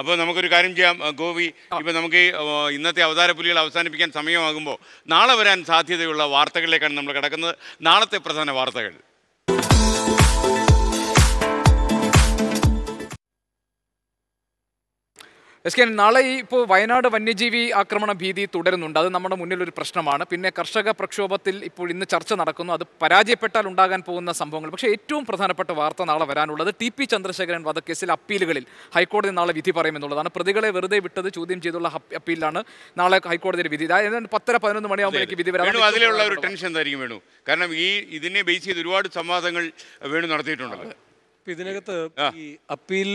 അപ്പോൾ നമുക്കൊരു കാര്യം ചെയ്യാം ഗോപി ഇപ്പം നമുക്ക് ഇന്നത്തെ അവതാര പുലികൾ അവസാനിപ്പിക്കാൻ സമയമാകുമ്പോൾ നാളെ വരാൻ സാധ്യതയുള്ള വാർത്തകളിലേക്കാണ് നമ്മൾ കിടക്കുന്നത് നാളത്തെ പ്രധാന വാർത്തകൾ എസ് കെ നാളെ ഈ ഇപ്പോൾ വയനാട് വന്യജീവി ആക്രമണ ഭീതി തുടരുന്നുണ്ട് അത് നമ്മുടെ മുന്നിൽ ഒരു പ്രശ്നമാണ് പിന്നെ കർഷക പ്രക്ഷോഭത്തിൽ ഇപ്പോൾ ഇന്ന് ചർച്ച നടക്കുന്നു അത് പരാജയപ്പെട്ടാൽ ഉണ്ടാകാൻ പോകുന്ന സംഭവങ്ങൾ പക്ഷേ ഏറ്റവും പ്രധാനപ്പെട്ട വാർത്ത നാളെ വരാനുള്ളത് ടി പി ചന്ദ്രശേഖരൻ വധക്കേസിൽ അപ്പീലുകളിൽ ഹൈക്കോടതി നാളെ വിധി പറയുമെന്നുള്ളതാണ് പ്രതികളെ വെറുതെ വിട്ടത് ചോദ്യം ചെയ്തുള്ള അപ്പീലാണ് നാളെ ഹൈക്കോടതിയുടെ വിധി അതായത് പത്തര പതിനൊന്ന് മണിയാകുമ്പോഴേക്ക് വിധി വരാം അതിലുള്ള ഒരു ടെൻഷൻ എന്തായിരിക്കും വേണു കാരണം ഈ ഇതിനെ ബേസ് ചെയ്ത് ഒരുപാട് സംവാദങ്ങൾ വേണു നടത്തിയിട്ടുണ്ടല്ലോ ഇതിനകത്ത് ഈ അപ്പീൽ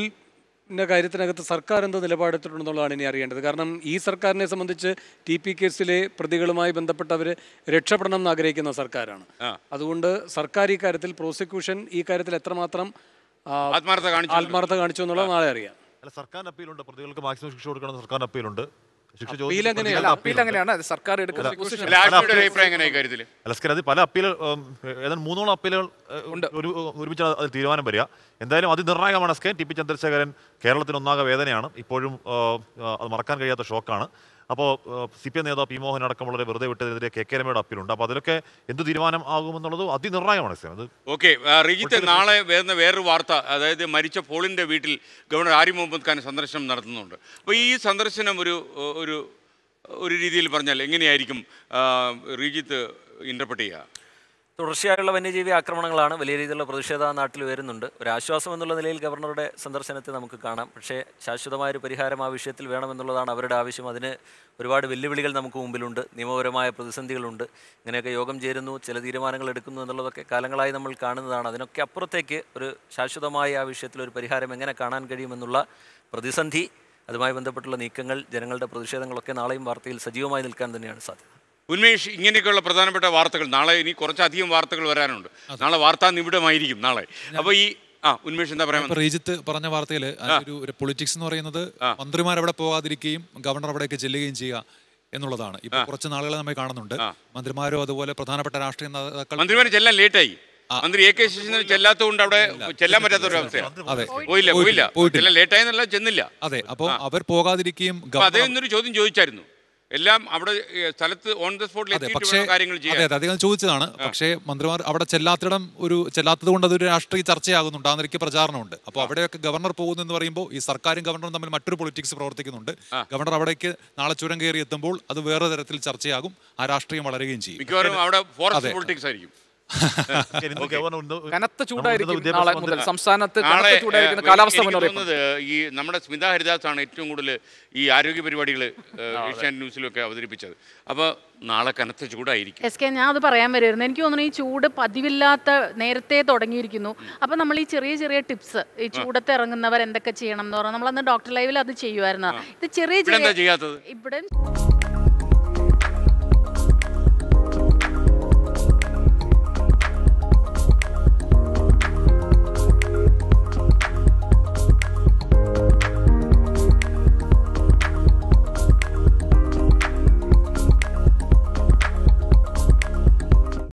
കാര്യത്തിനകത്ത് സർക്കാർ എന്ത് നിലപാടെടുത്തിട്ടുണ്ടെന്നുള്ളതാണ് ഇനി അറിയേണ്ടത് കാരണം ഈ സർക്കാരിനെ സംബന്ധിച്ച് ടി പി കേസിലെ പ്രതികളുമായി ബന്ധപ്പെട്ടവർ രക്ഷപ്പെടണം എന്ന് ആഗ്രഹിക്കുന്ന സർക്കാരാണ് അതുകൊണ്ട് സർക്കാർ ഈ കാര്യത്തിൽ പ്രോസിക്യൂഷൻ ഈ കാര്യത്തിൽ എത്രമാത്രം ആത്മാർത്ഥ കാണിച്ചു എന്നുള്ളത് നാളെ അറിയാം അല്ല സർക്കാരിന് അപ്പീലുണ്ട് പ്രതികൾക്ക് മാക്സിമം ശിക്ഷ കൊടുക്കണം സർക്കാരിന് അപ്പീലുണ്ട് അങ്ങനെയാണ് അത് പല അപ്പീൽ മൂന്നോളം അപ്പീലുകൾ ഒരു അത് തീരുമാനം വരിക എന്തായാലും അതിനിർണായകമാണ് S K T P Chandrasekharan കേരളത്തിന് ഒന്നാകെ വേദനയാണ് ഇപ്പോഴും അത് മറക്കാൻ കഴിയാത്ത ഷോക്കാണ് അപ്പോൾ സി പി എം നേതാവ് പി മോഹൻ അടക്കമുള്ളവരെ വെറുതെ വിട്ടതിനെതിരെ കെ കെ രമയുടെ അപ്പീലുണ്ട് അപ്പോൾ അതിലൊക്കെ എന്ത് തീരുമാനം ആകുമെന്നുള്ളത് അതിനിർണായകമാണ് സാർ ഓക്കെ റിജിത്ത് നാളെ വരുന്ന വേറൊരു വാർത്ത അതായത് മരിച്ച പോളിൻ്റെ വീട്ടിൽ ഗവർണർ ആരി മുഹമ്മദ് ഖാൻ സന്ദർശനം നടത്തുന്നുണ്ട് അപ്പോൾ ഈ സന്ദർശനം ഒരു ഒരു ഒരു രീതിയിൽ പറഞ്ഞാൽ എങ്ങനെയായിരിക്കും റിജിത്ത് ഇൻ്റർപ്രറ്റ് ചെയ്യുക തുടർച്ചയായുള്ള വന്യജീവി ആക്രമണങ്ങളാണ് വലിയ രീതിയിലുള്ള പ്രതിഷേധ നാട്ടിൽ വരുന്നുണ്ട് ഒരു ആശ്വാസം എന്നുള്ള നിലയിൽ ഗവർണറുടെ സന്ദർശനത്തെ നമുക്ക് കാണാം പക്ഷേ ശാശ്വതമായൊരു പരിഹാരം ആ വിഷയത്തിൽ വേണമെന്നുള്ളതാണ് അവരുടെ ആവശ്യം അതിന് ഒരുപാട് വെല്ലുവിളികൾ നമുക്ക് മുമ്പിലുണ്ട് നിയമപരമായ പ്രതിസന്ധികളുണ്ട് ഇങ്ങനെയൊക്കെ യോഗം ചേരുന്നു ചില തീരുമാനങ്ങൾ എടുക്കുന്നു എന്നുള്ളതൊക്കെ കാലങ്ങളായി നമ്മൾ കാണുന്നതാണ് അതിനൊക്കെ അപ്പുറത്തേക്ക് ഒരു ശാശ്വതമായ ആ വിഷയത്തിൽ ഒരു പരിഹാരം എങ്ങനെ കാണാൻ കഴിയുമെന്നുള്ള പ്രതിസന്ധി അതുമായി ബന്ധപ്പെട്ടുള്ള നീക്കങ്ങൾ ജനങ്ങളുടെ പ്രതിഷേധങ്ങളൊക്കെ നാളെയും വാർത്തയിൽ സജീവമായി നിൽക്കാൻ തന്നെയാണ് സാധ്യത ഉന്മേഷ് ഇങ്ങനെയൊക്കെയുള്ള പ്രധാനപ്പെട്ട വാർത്തകൾ നാളെ ഇനി കുറച്ചധികം വാർത്തകൾ വരാനുണ്ട് നാളെ വാർത്താ നിബിഡമായിരിക്കും നാളെ അപ്പോൾ ഈ ആ ഉന്മേഷ് എന്താ പറയാ റീജിത്ത് പറഞ്ഞ വാർത്തയില് ഒരു പൊളിറ്റിക്സ് എന്ന് പറയുന്നത് മന്ത്രിമാർ അവിടെ പോകാതിരിക്കുകയും ഗവർണർ അവിടെയൊക്കെ ചെല്ലുകയും ചെയ്യുക എന്നുള്ളതാണ് ഇപ്പൊ കുറച്ച് നാളുകളെ നമ്മൾ കാണുന്നുണ്ട് മന്ത്രിമാരോ അതുപോലെ പ്രധാനപ്പെട്ട രാഷ്ട്രീയ നേതാക്കൾ മന്ത്രിമാർ ചെല്ലാൻ ലേറ്റായി മന്ത്രി എ കെ ശശീന്ദ്രൻ ചെല്ലാത്തതുകൊണ്ട് അവിടെ ചെല്ലാൻ പറ്റാത്ത ഒരു അവസ്ഥയാണ് ലേറ്റായി ചെന്നില്ല അതെ അപ്പോൾ അവർ പോകാതിരിക്കുകയും അദ്ദേഹം ചോദ്യം ചോദിച്ചായിരുന്നു എല്ലാം അവിടെ സ്ഥലത്ത് ഓൺ ദ സ്പോട്ടിൽ കാര്യങ്ങൾ ചെയ്യാം അദ്ദേഹം ചോദിച്ചതാണ് പക്ഷേ മന്ത്രിമാർ അവിടെ ചെല്ലാത്തിടം ഒരു ചെല്ലാത്തത് കൊണ്ട് അതൊരു രാഷ്ട്രീയ ചർച്ചയാകുന്നുണ്ട് ആ നിലയ്ക്ക് പ്രചാരണമുണ്ട് അപ്പോൾ അവിടെയൊക്കെ ഗവർണർ പോകുന്നു എന്ന് പറയുമ്പോൾ ഈ സർക്കാരും ഗവർണറും തമ്മിൽ മറ്റൊരു പൊളിറ്റിക്സ് പ്രവർത്തിക്കുന്നുണ്ട് ഗവർണർ അവിടേക്ക് നാളെ ചുരം കയറി എത്തുമ്പോൾ അത് വേറെ തരത്തിൽ ചർച്ചയാകും ആ രാഷ്ട്രീയം വളരുകയും ചെയ്യും മിക്കവാറും അവിടെ പൊളിറ്റിക്സ് ആയിരിക്കും കനത്ത ചൂടായിരിക്കും സംസ്ഥാനത്ത് കാലാവസ്ഥ ഈ നമ്മുടെ സ്മിത ഹരിദാസ് ആണ് ഏറ്റവും കൂടുതൽ ഈ ആരോഗ്യ പരിപാടികൾ ഏഷ്യാൻ ന്യൂസിലൊക്കെ അവതരിപ്പിച്ചത് അപ്പോൾ നാളെ കനത്ത ചൂടായിരിക്കും എസ് കെ ഞാൻ അത് പറയാൻ വരുമായിരുന്നു എനിക്ക് തോന്നുന്നു ഈ ചൂട് പതിവില്ലാത്ത നേരത്തെ തുടങ്ങിയിരിക്കുന്നു അപ്പൊ നമ്മൾ ഈ ചെറിയ ചെറിയ ടിപ്സ് ഈ ചൂടത്ത് ഇറങ്ങുന്നവർ എന്തൊക്കെ ചെയ്യണം എന്ന് പറഞ്ഞാൽ അന്ന് ഡോക്ടർ ലൈവിൽ അത് ചെയ്യുമായിരുന്നു ഇത് ചെറിയ ചെറിയ ഇവിടെ